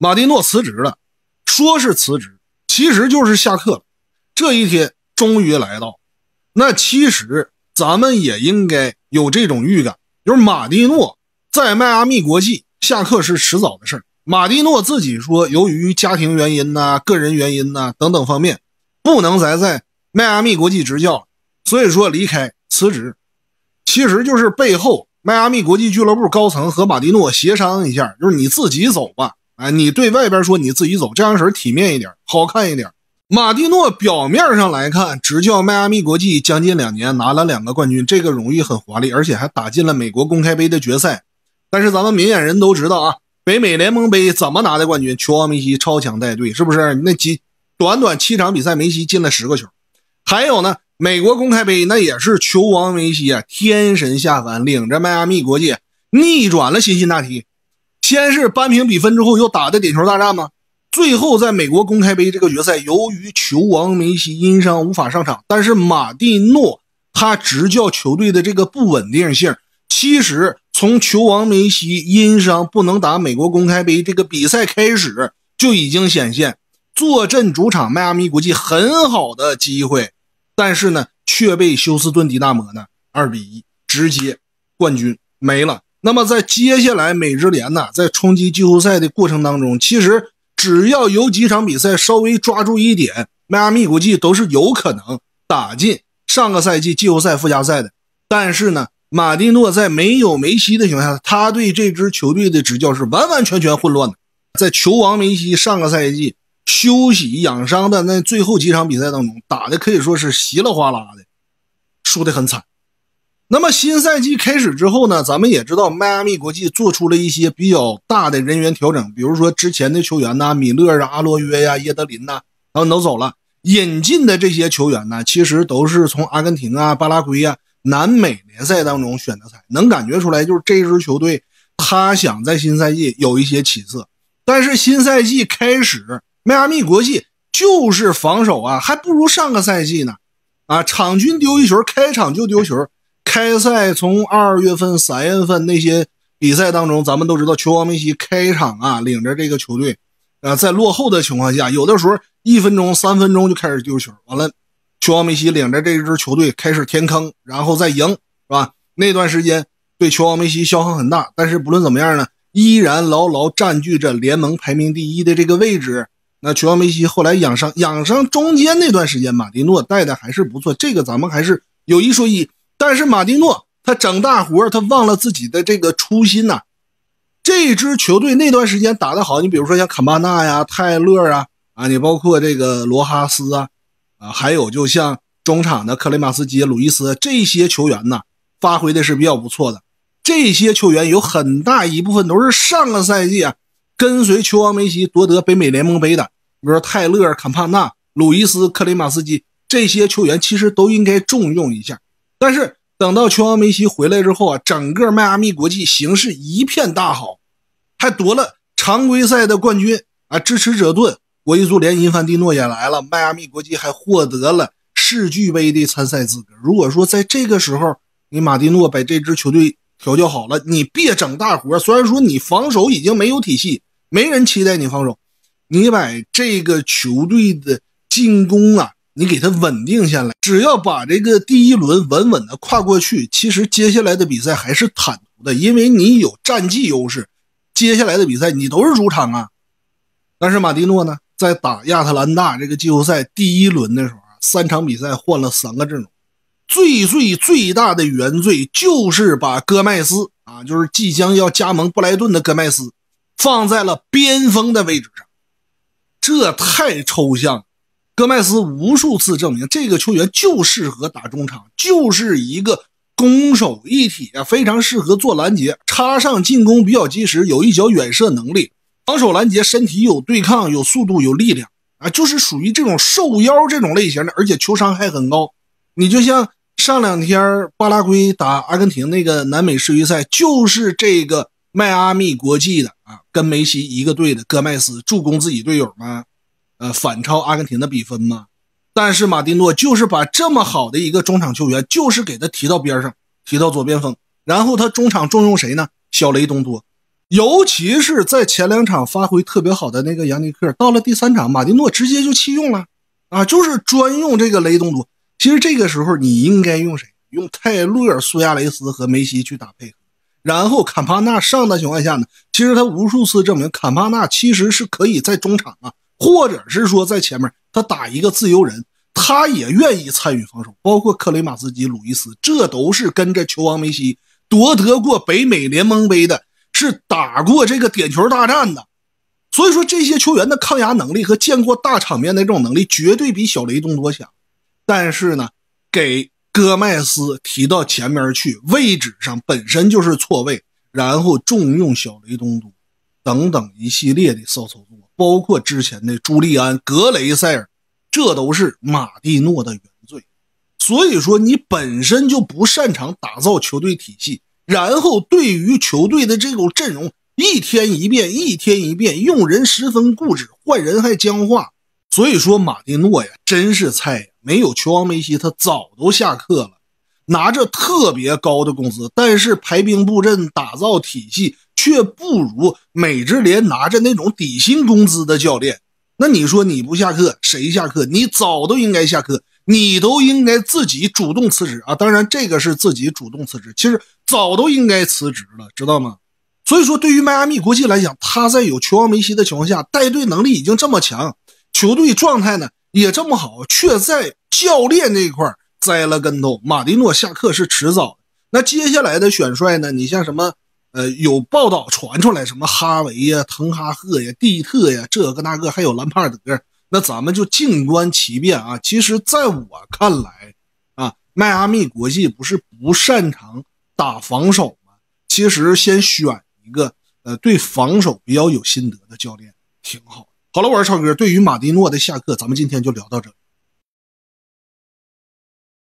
马蒂诺辞职了，说是辞职，其实就是下课了。这一天终于来到。那其实咱们也应该有这种预感，就是马蒂诺在迈阿密国际下课是迟早的事儿。马蒂诺自己说，由于家庭原因呐、个人原因呐等等方面，不能再在迈阿密国际执教，所以说离开辞职，其实就是背后迈阿密国际俱乐部高层和马蒂诺协商一下，就是你自己走吧。哎，你对外边说你自己走，这样式体面一点，好看一点。马蒂诺表面上来看执教迈阿密国际将近两年，拿了两个冠军，这个荣誉很华丽，而且还打进了美国公开杯的决赛。但是咱们明眼人都知道啊，北美联盟杯怎么拿的冠军？球王梅西超强带队，是不是？那几短短七场比赛，梅西进了十个球。还有呢，美国公开杯那也是球王梅西啊，天神下凡，领着迈阿密国际逆转了辛辛那提，先是扳平比分之后，又打的点球大战吗？最后，在美国公开杯这个决赛，由于球王梅西因伤无法上场，但是马蒂诺他执教球队的这个不稳定性，其实从球王梅西因伤不能打美国公开杯这个比赛开始就已经显现。坐镇主场迈阿密国际很好的机会，但是呢，却被休斯顿迪纳摩呢二比一直接冠军没了。那么在接下来美职联呢，在冲击季后赛的过程当中，其实只要有几场比赛稍微抓住一点，迈阿密估计都是有可能打进上个赛季季后赛附加赛的。但是呢，马蒂诺在没有梅西的情况下，他对这支球队的执教是完完全全混乱的。在球王梅西上个赛季休息养伤的那最后几场比赛当中，打的可以说是稀里哗啦的，输的很惨。那么新赛季开始之后呢，咱们也知道迈阿密国际做出了一些比较大的人员调整，比如说之前的球员呢，米勒啊、阿罗约呀、耶德林呐，他们都走了。引进的这些球员呢，其实都是从阿根廷啊、巴拉圭啊、南美联赛当中选的才，能感觉出来，就是这支球队他想在新赛季有一些起色。但是新赛季开始，迈阿密国际就是防守啊，还不如上个赛季呢，啊，场均丢一球，开场就丢球。开赛从二月份、三月份那些比赛当中，咱们都知道，球王梅西开场啊，领着这个球队啊，在落后的情况下，有的时候一分钟、三分钟就开始丢球。完了，球王梅西领着这支球队开始填坑，然后再赢，是吧？那段时间对球王梅西消耗很大，但是不论怎么样呢，依然牢牢占据着联盟排名第一的这个位置。那球王梅西后来养伤，养伤中间那段时间，马蒂诺带的还是不错。这个咱们还是有一说一。但是马蒂诺他整大活，他忘了自己的这个初心呐。这支球队那段时间打得好，你比如说像坎巴纳呀、泰勒啊啊，你包括这个罗哈斯啊啊，还有就像中场的克雷马斯基、鲁伊斯这些球员呐，发挥的是比较不错的。这些球员有很大一部分都是上个赛季啊，跟随球王梅西夺得北美联盟杯的，比如说泰勒、坎帕纳、鲁伊斯、克雷马斯基这些球员，其实都应该重用一下。但是等到球王梅西回来之后啊，整个迈阿密国际形势一片大好，还夺了常规赛的冠军啊！支持者盾国际足联银帆蒂诺也来了，迈阿密国际还获得了世俱杯的参赛资格。如果说在这个时候你马蒂诺把这支球队调教好了，你别整大活。虽然说你防守已经没有体系，没人期待你防守，你把这个球队的进攻啊。你给他稳定下来，只要把这个第一轮稳稳的跨过去，其实接下来的比赛还是坦途的，因为你有战绩优势。接下来的比赛你都是主场啊。但是马蒂诺呢，在打亚特兰大这个季后赛第一轮的时候啊，三场比赛换了三个阵容，最最最大的原罪就是把戈麦斯啊，就是即将要加盟布莱顿的戈麦斯，放在了边锋的位置上，这太抽象了。戈麦斯无数次证明，这个球员就适合打中场，就是一个攻守一体啊，非常适合做拦截，插上进攻比较及时，有一脚远射能力，防守拦截身体有对抗，有速度，有力量啊，就是属于这种瘦腰这种类型的，而且球商还很高。你就像上两天巴拉圭打阿根廷那个南美世预赛，就是这个迈阿密国际的啊，跟梅西一个队的戈麦斯助攻自己队友吗？呃，反超阿根廷的比分嘛？但是马丁诺就是把这么好的一个中场球员，就是给他提到边上，提到左边锋，然后他中场重用谁呢？小雷东多，尤其是在前两场发挥特别好的那个扬尼克，到了第三场，马丁诺直接就弃用了啊，就是专用这个雷东多。其实这个时候你应该用谁？用泰勒苏亚雷斯和梅西去打配合，然后坎帕纳上的情况下呢？其实他无数次证明，坎帕纳其实是可以在中场啊。或者是说，在前面他打一个自由人，他也愿意参与防守，包括克雷马斯基、鲁伊斯，这都是跟着球王梅西夺得过北美联盟杯的，是打过这个点球大战的。所以说，这些球员的抗压能力和见过大场面的这种能力，绝对比小雷东多强。但是呢，给戈麦斯提到前面去，位置上本身就是错位，然后重用小雷东多，等等一系列的骚操作。包括之前的朱利安、格雷塞尔，这都是马蒂诺的原罪。所以说，你本身就不擅长打造球队体系，然后对于球队的这种阵容，一天一变，一天一变，用人十分固执，换人还僵化。所以说，马蒂诺呀，真是菜呀！没有球王梅西，他早都下课了。拿着特别高的工资，但是排兵布阵、打造体系。却不如美职联拿着那种底薪工资的教练。那你说你不下课谁下课？你早都应该下课，你都应该自己主动辞职啊！当然这个是自己主动辞职，其实早都应该辞职了，知道吗？所以说，对于迈阿密国际来讲，他在有球王梅西的情况下，带队能力已经这么强，球队状态呢也这么好，却在教练这一块栽了跟头。马蒂诺下课是迟早，那接下来的选帅呢？你像什么？呃，有报道传出来，什么哈维呀、滕哈赫呀、蒂特呀，这个那个，还有兰帕德，那咱们就静观其变啊。其实，在我看来啊，迈阿密国际不是不擅长打防守吗？其实，先选一个呃，对防守比较有心得的教练，挺好。好了，我是超哥。对于马蒂诺的下课，咱们今天就聊到这。